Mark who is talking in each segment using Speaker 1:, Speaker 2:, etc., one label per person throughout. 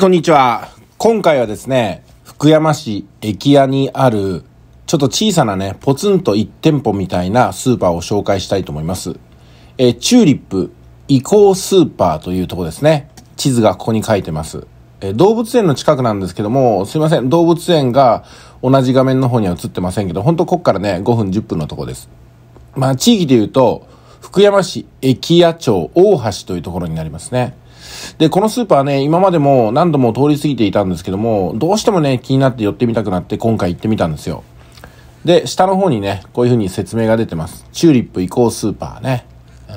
Speaker 1: こんにちは。今回はですね、福山市駅屋にある、ちょっと小さなね、ポツンと1店舗みたいなスーパーを紹介したいと思います。えチューリップ移行スーパーというとこですね。地図がここに書いてます。え動物園の近くなんですけども、すいません、動物園が同じ画面の方には映ってませんけど、ほんとこっからね、5分10分のとこです。まあ、地域で言うと、福山市駅屋町大橋というところになりますね。で、このスーパーね、今までも何度も通り過ぎていたんですけども、どうしてもね、気になって寄ってみたくなって今回行ってみたんですよ。で、下の方にね、こういう風に説明が出てます。チューリップ移行スーパーね。うん。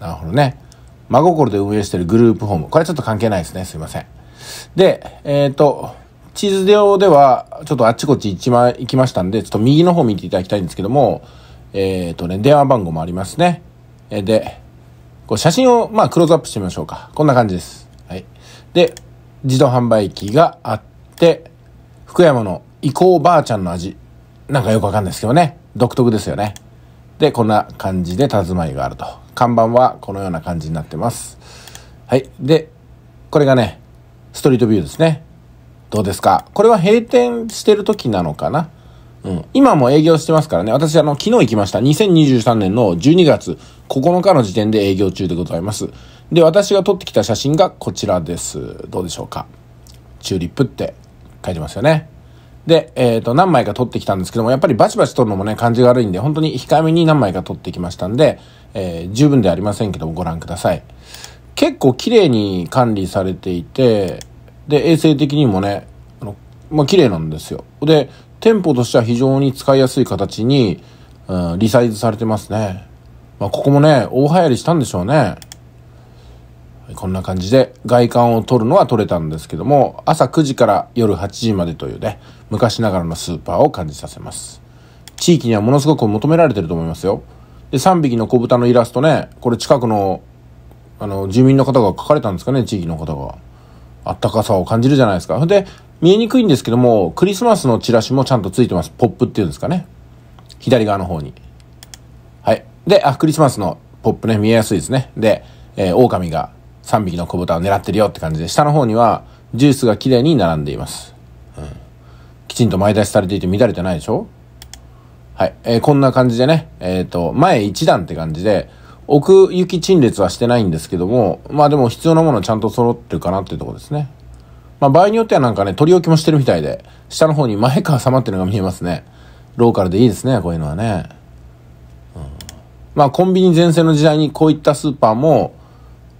Speaker 1: なるほどね。真心で運営してるグループホーム。これちょっと関係ないですね。すいません。で、えっ、ー、と、地図上では、ちょっとあっちこっち行きましたんで、ちょっと右の方見ていただきたいんですけども、えっ、ー、とね、電話番号もありますね。で、こう写真を、まあ、クローズアップしてみましょうか。こんな感じです。はい。で、自動販売機があって、福山のイコーばあちゃんの味。なんかよくわかんないですけどね。独特ですよね。で、こんな感じでたずまいがあると。看板はこのような感じになってます。はい。で、これがね、ストリートビューですね。どうですかこれは閉店してる時なのかなうん。今も営業してますからね。私、あの、昨日行きました。2023年の12月9日の時点で営業中でございます。で、私が撮ってきた写真がこちらです。どうでしょうか。チューリップって書いてますよね。で、えっ、ー、と、何枚か撮ってきたんですけども、やっぱりバチバチ撮るのもね、感じが悪いんで、本当に控えめに何枚か撮ってきましたんで、えー、十分ではありませんけども、ご覧ください。結構綺麗に管理されていて、で、衛生的にもね、あの、まあ、綺麗なんですよ。で、店舗としては非常に使いやすい形に、うん、リサイズされてますね。まあ、ここもね、大流行りしたんでしょうね。こんな感じで外観を撮るのは撮れたんですけども、朝9時から夜8時までというね、昔ながらのスーパーを感じさせます。地域にはものすごく求められてると思いますよ。で、3匹の子豚のイラストね、これ近くの、あの、住民の方が描かれたんですかね、地域の方が。あったかさを感じるじゃないですか。で、見えにくいんですけども、クリスマスのチラシもちゃんとついてます。ポップっていうんですかね。左側の方に。はい。で、あ、クリスマスのポップね、見えやすいですね。で、えー、狼が3匹の小豚を狙ってるよって感じで、下の方にはジュースが綺麗に並んでいます。うん。きちんと前出しされていて乱れてないでしょはい。えー、こんな感じでね、えっ、ー、と、前1段って感じで、奥行き陳列はしてないんですけども、まあでも必要なものはちゃんと揃ってるかなっていうとこですね。まあ、場合によってはなんかね、取り置きもしてるみたいで、下の方に前川様っていうのが見えますね。ローカルでいいですね、こういうのはね。うん、まあ、コンビニ全盛の時代にこういったスーパーも、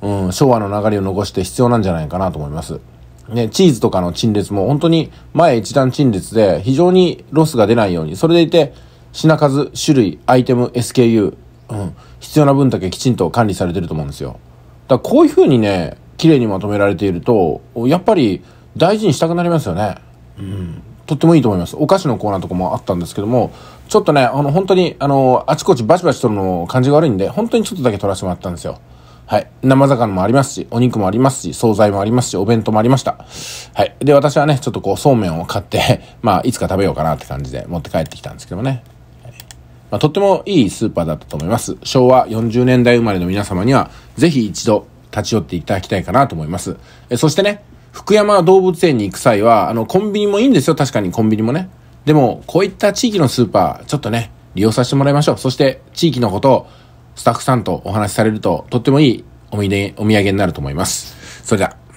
Speaker 1: うん、昭和の流れを残して必要なんじゃないかなと思います。ね、チーズとかの陳列も本当に前一段陳列で非常にロスが出ないように、それでいて品数、種類、アイテム、SKU、うん、必要な分だけきちんと管理されてると思うんですよ。だからこういうふうにね、綺麗にまとめられているとやっぱり大事にしたくなりますよね。うんとってもいいと思います。お菓子のコーナーとかもあったんですけども、ちょっとね、あの、本当に、あの、あちこちバチバチ取るの感じが悪いんで、本当にちょっとだけ取らせてもらったんですよ。はい。生魚もありますし、お肉もありますし、惣菜もありますし、お弁当もありました。はい。で、私はね、ちょっとこう、そうめんを買って まあ、いつか食べようかなって感じで持って帰ってきたんですけどもね。はい、まあ、とってもいいスーパーだったと思います。昭和40年代生まれの皆様には、ぜひ一度、立ち寄っていただきたいかなと思います。えそしてね、福山動物園に行く際は、あの、コンビニもいいんですよ。確かにコンビニもね。でも、こういった地域のスーパー、ちょっとね、利用させてもらいましょう。そして、地域のことをスタッフさんとお話しされると、とってもいいお土産になると思います。それでは。